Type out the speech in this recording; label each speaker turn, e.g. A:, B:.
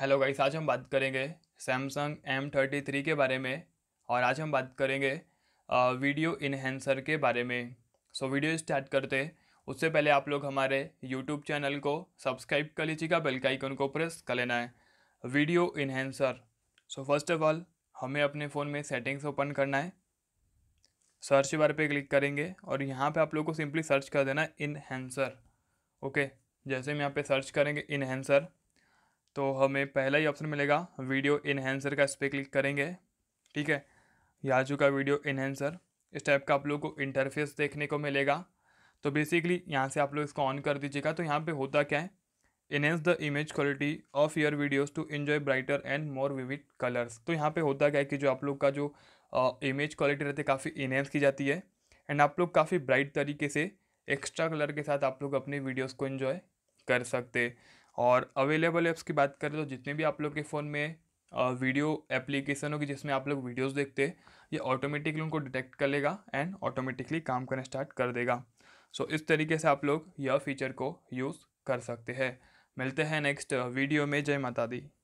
A: hello guys आज हम बात करेंगे सैमसंग एम थर्टी थ्री के बारे में और आज हम बात करेंगे वीडियो इन्हेंसर के बारे में सो so, वीडियो स्टार्ट करते उससे पहले आप लोग हमारे यूट्यूब चैनल को सब्सक्राइब कर लीजिएगा बेल का आइकन को प्रेस कर लेना है video enhancer so first of all हमें अपने फ़ोन में सेटिंग्स ओपन करना है सर्च बार पे क्लिक करेंगे और यहाँ पे आप लोग को सिंपली सर्च कर देना इनहेंसर ओके जैसे हम यहाँ पे सर्च करेंगे इनहेंसर तो हमें पहला ही ऑप्शन मिलेगा वीडियो इन्हेंसर का इस पर क्लिक करेंगे ठीक है ये आ चुका वीडियो इन्हेंसर इस टाइप का आप लोग को इंटरफेस देखने को मिलेगा तो बेसिकली यहाँ से आप लोग इसको ऑन कर दीजिएगा तो यहाँ पे होता क्या है enhance the image quality of your videos to enjoy brighter and more vivid colours तो यहाँ पे होता क्या है कि जो आप लोग का जो इमेज क्वालिटी रहती है काफ़ी इनहेंस की जाती है एंड आप लोग काफ़ी ब्राइट तरीके से एक्स्ट्रा कलर के साथ आप लोग अपने वीडियोज़ को इन्जॉय कर सकते और अवेलेबल ऐप्स की बात करें तो जितने भी आप लोग के फ़ोन में वीडियो एप्लीकेशन होगी जिसमें आप लोग वीडियोस देखते हैं ये ऑटोमेटिकली उनको डिटेक्ट कर लेगा एंड ऑटोमेटिकली काम करना स्टार्ट कर देगा सो so, इस तरीके से आप लोग यह फीचर को यूज़ कर सकते हैं मिलते हैं नेक्स्ट वीडियो में जय माता दी